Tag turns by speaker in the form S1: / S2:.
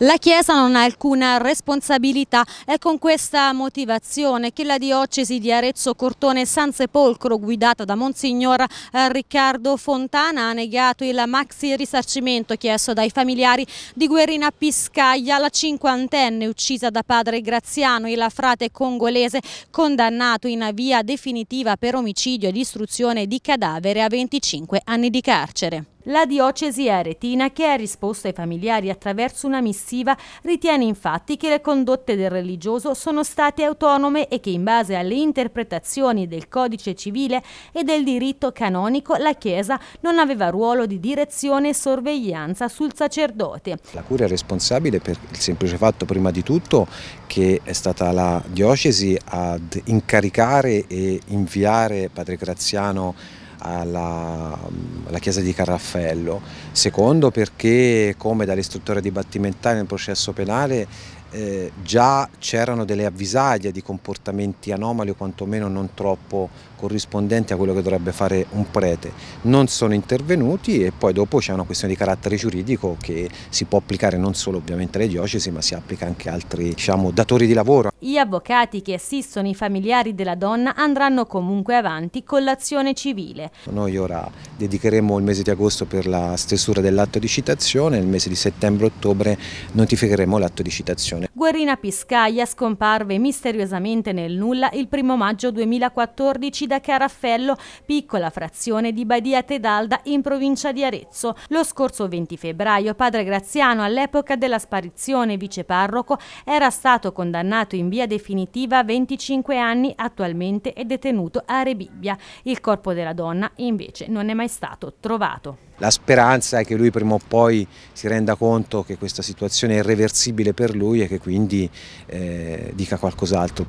S1: La Chiesa non ha alcuna responsabilità. È con questa motivazione che la diocesi di Arezzo Cortone San Sepolcro, guidata da Monsignor eh, Riccardo Fontana, ha negato il maxi risarcimento chiesto dai familiari di Guerrina Piscaglia, la cinquantenne uccisa da padre Graziano, e la frate congolese condannato in via definitiva per omicidio e distruzione di cadavere a 25 anni di carcere. La diocesi aretina, che ha risposto ai familiari attraverso una missiva, ritiene infatti che le condotte del religioso sono state autonome e che in base alle interpretazioni del codice civile e del diritto canonico la Chiesa non aveva ruolo di direzione e sorveglianza sul sacerdote. La
S2: cura è responsabile per il semplice fatto prima di tutto che è stata la diocesi ad incaricare e inviare Padre Graziano alla, alla, chiesa di Carraffello, secondo perché come dall'istruttore istruttore dibattimentale nel processo penale eh, già c'erano delle avvisaglie di comportamenti anomali o quantomeno non troppo corrispondenti a quello che dovrebbe fare un prete. Non sono intervenuti e poi dopo c'è una questione di carattere giuridico che si può applicare non solo ovviamente alle diocesi ma si applica anche a altri diciamo, datori di lavoro.
S1: Gli avvocati che assistono i familiari della donna andranno comunque avanti con l'azione civile.
S2: Noi ora dedicheremo il mese di agosto per la stesura dell'atto di citazione, nel mese di settembre-ottobre notificheremo l'atto di citazione. información
S1: Guerrina Piscaglia scomparve misteriosamente nel nulla il 1 maggio 2014 da Caraffello, piccola frazione di Badia Tedalda in provincia di Arezzo. Lo scorso 20 febbraio padre Graziano, all'epoca della sparizione viceparroco, era stato condannato in via definitiva a 25 anni, attualmente è detenuto a Rebibbia. Il corpo della donna invece non è mai stato trovato.
S2: La speranza è che lui prima o poi si renda conto che questa situazione è irreversibile per lui e che quindi quindi eh, dica qualcos'altro.